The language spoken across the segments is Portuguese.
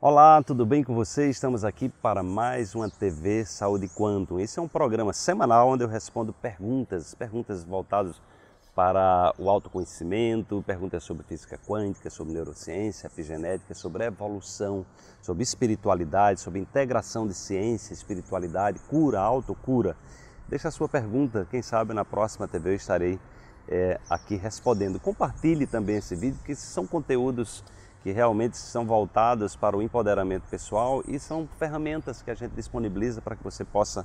Olá, tudo bem com vocês? Estamos aqui para mais uma TV Saúde Quântum. Esse é um programa semanal onde eu respondo perguntas, perguntas voltadas para o autoconhecimento, perguntas sobre física quântica, sobre neurociência, epigenética, sobre evolução, sobre espiritualidade, sobre integração de ciência, espiritualidade, cura, autocura. Deixa a sua pergunta, quem sabe na próxima TV eu estarei é, aqui respondendo. Compartilhe também esse vídeo, porque são conteúdos que realmente são voltadas para o empoderamento pessoal e são ferramentas que a gente disponibiliza para que você possa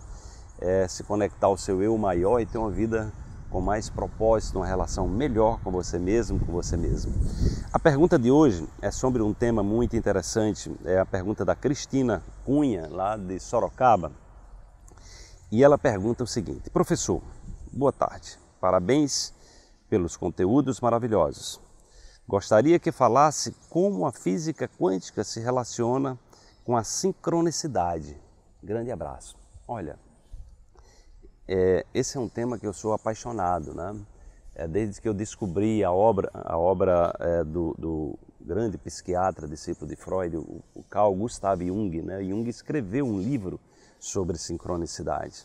é, se conectar ao seu eu maior e ter uma vida com mais propósito, uma relação melhor com você mesmo, com você mesmo. A pergunta de hoje é sobre um tema muito interessante, é a pergunta da Cristina Cunha, lá de Sorocaba. E ela pergunta o seguinte: Professor, boa tarde. Parabéns pelos conteúdos maravilhosos. Gostaria que falasse como a física quântica se relaciona com a sincronicidade. Grande abraço. Olha, é, esse é um tema que eu sou apaixonado, né? É, desde que eu descobri a obra, a obra é, do, do, grande psiquiatra, discípulo de Freud, o, o Carl Gustav Jung, né? Jung escreveu um livro sobre sincronicidade.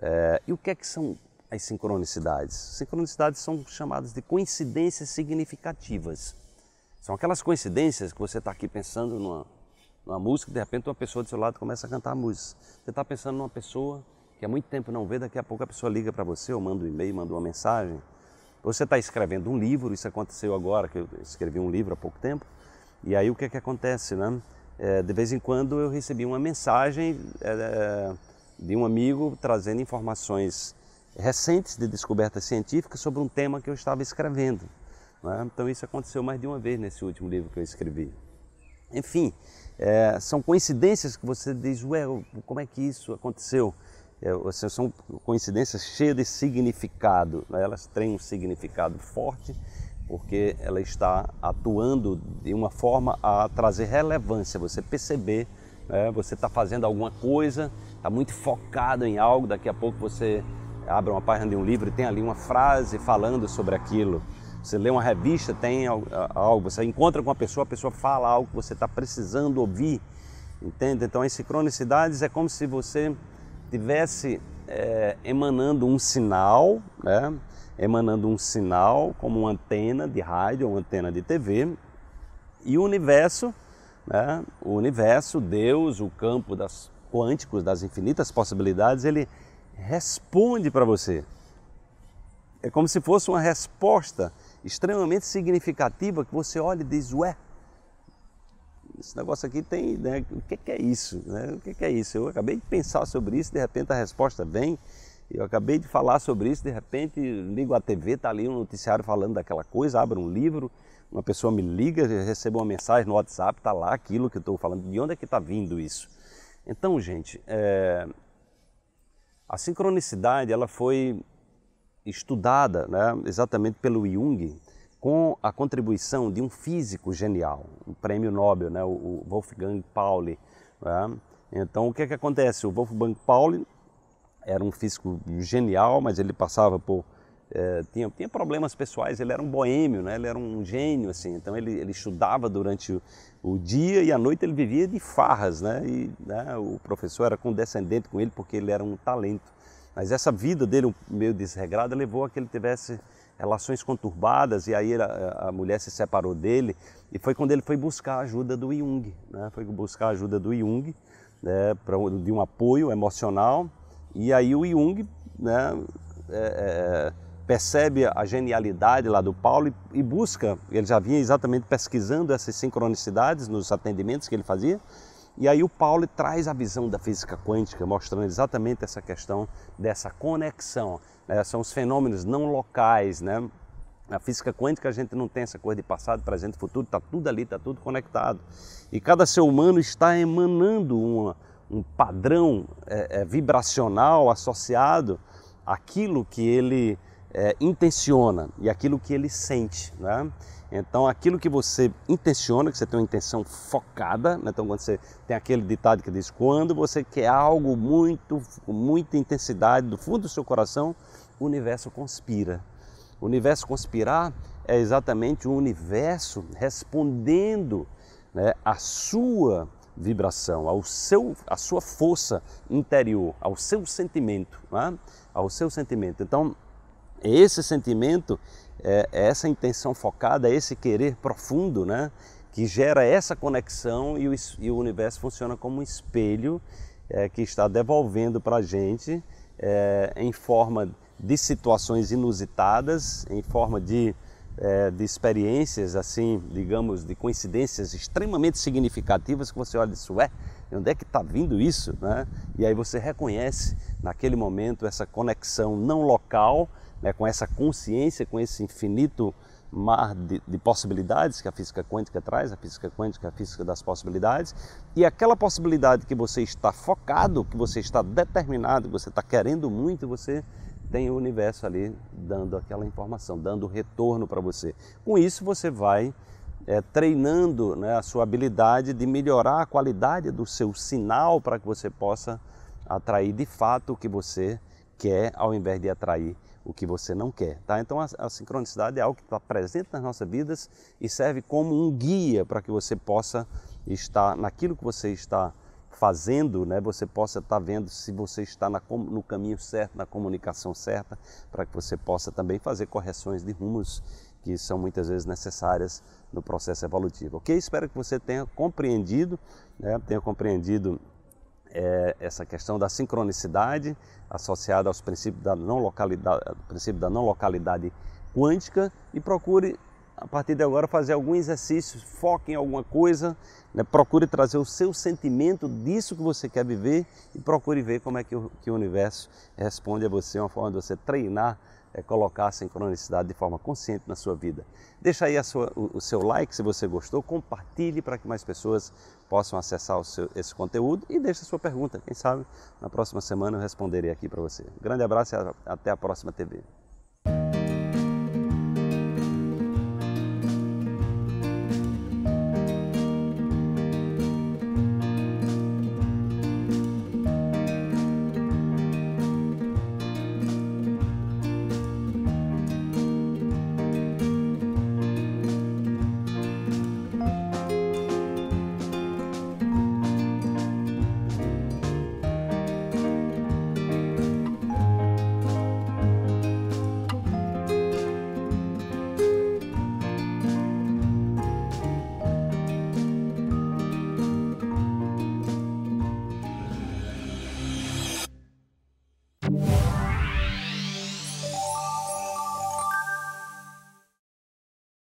É, e o que é que são as sincronicidades. Sincronicidades são chamadas de coincidências significativas. São aquelas coincidências que você está aqui pensando numa, numa música e de repente uma pessoa do seu lado começa a cantar a música. Você está pensando numa pessoa que há muito tempo não vê, daqui a pouco a pessoa liga para você ou manda um e-mail, manda uma mensagem. Você está escrevendo um livro, isso aconteceu agora, que eu escrevi um livro há pouco tempo, e aí o que é que acontece, né? É, de vez em quando eu recebi uma mensagem é, de um amigo trazendo informações recentes de descobertas científicas sobre um tema que eu estava escrevendo. Né? Então isso aconteceu mais de uma vez nesse último livro que eu escrevi. Enfim, é, são coincidências que você diz, ué, como é que isso aconteceu? É, seja, são coincidências cheias de significado, né? elas têm um significado forte porque ela está atuando de uma forma a trazer relevância, você perceber, né? você está fazendo alguma coisa, está muito focado em algo, daqui a pouco você abra uma página de um livro e tem ali uma frase falando sobre aquilo. Você lê uma revista, tem algo, você encontra com uma pessoa, a pessoa fala algo que você está precisando ouvir, entende? Então, as sincronicidades é como se você estivesse é, eh, emanando um sinal, né? emanando um sinal como uma antena de rádio, ou uma antena de TV, e o universo, né? o universo, Deus, o campo das quânticos, das infinitas possibilidades, ele responde para você. É como se fosse uma resposta extremamente significativa que você olha e diz: Ué, esse negócio aqui tem. Né? O que, é isso? Né? O que, que é isso? Eu acabei de pensar sobre isso, de repente a resposta vem. Eu acabei de falar sobre isso, de repente ligo a TV, está ali um noticiário falando daquela coisa, abro um livro, uma pessoa me liga, recebo uma mensagem no WhatsApp, está lá aquilo que eu estou falando, de onde é que está vindo isso? Então, gente, é, a sincronicidade ela foi estudada né, exatamente pelo Jung com a contribuição de um físico genial, um prêmio Nobel, né, o Wolfgang Pauli. Né? Então, o que, é que acontece? O Wolfgang Pauli era um físico genial, mas ele passava por é, tinha, tinha problemas pessoais, ele era um boêmio, né? ele era um gênio, assim, então ele, ele estudava durante o, o dia e à noite ele vivia de farras, né? E né, o professor era condescendente com ele porque ele era um talento. Mas essa vida dele meio desregrada levou a que ele tivesse relações conturbadas e aí a, a, mulher se separou dele e foi quando ele foi buscar a ajuda do Jung, né? Foi buscar a ajuda do Jung, né? Pra, de um apoio emocional e aí o Jung, né? É, é, percebe a genialidade lá do Paulo e, e busca, ele já vinha exatamente pesquisando essas sincronicidades nos atendimentos que ele fazia, e aí o Paulo traz a visão da física quântica, mostrando exatamente essa questão dessa conexão. Né? São os fenômenos não locais, né? Na física quântica a gente não tem essa coisa de passado, presente, futuro, está tudo ali, está tudo conectado. E cada ser humano está emanando uma, um padrão é, é, vibracional associado àquilo que ele é, intenciona e aquilo que ele sente. Né? Então, aquilo que você intenciona, que você tem uma intenção focada, né? então quando você tem aquele ditado que diz quando você quer algo muito, com muita intensidade do fundo do seu coração, o universo conspira. O universo conspirar é exatamente o universo respondendo né, à sua vibração, ao seu, à sua força interior, ao seu sentimento, né? ao seu sentimento. Então, esse sentimento, é, é, essa intenção focada, esse querer profundo, né? que gera essa conexão e o, e o universo funciona como um espelho é, que está devolvendo para a gente é, em forma de situações inusitadas, em forma de, é, de experiências, assim, digamos, de coincidências extremamente significativas que você olha isso é, onde é que está vindo isso, né? E aí você reconhece naquele momento essa conexão não local, né, com essa consciência, com esse infinito mar de, de, possibilidades que a física quântica traz, a física quântica, a física das possibilidades, e aquela possibilidade que você está focado, que você está determinado, que você está querendo muito, você tem o universo ali dando aquela informação, dando retorno para você. Com isso você vai é, treinando né, a sua habilidade de melhorar a qualidade do seu sinal para que você possa atrair de fato o que você quer, ao invés de atrair o que você não quer. Tá? Então a, a sincronicidade é algo que está presente nas nossas vidas e serve como um guia para que você possa estar naquilo que você está fazendo, né, você possa estar tá vendo se você está na, no caminho certo, na comunicação certa, para que você possa também fazer correções de rumos que são muitas vezes necessárias no processo evolutivo. Ok? Espero que você tenha compreendido, né, tenha compreendido é essa questão da sincronicidade associada aos princípios da não localidade, princípio da não localidade quântica e procure a partir de agora fazer algum exercício, foque em alguma coisa, né? procure trazer o seu sentimento disso que você quer viver e procure ver como é que o, que o universo responde a você, uma forma de você treinar, é, colocar a sincronicidade de forma consciente na sua vida. Deixa aí sua, o, o seu like se você gostou, compartilhe para que mais pessoas possam acessar seu, esse conteúdo e deixe a sua pergunta. Quem sabe na próxima semana eu responderei aqui para você. grande abraço e até a próxima TV.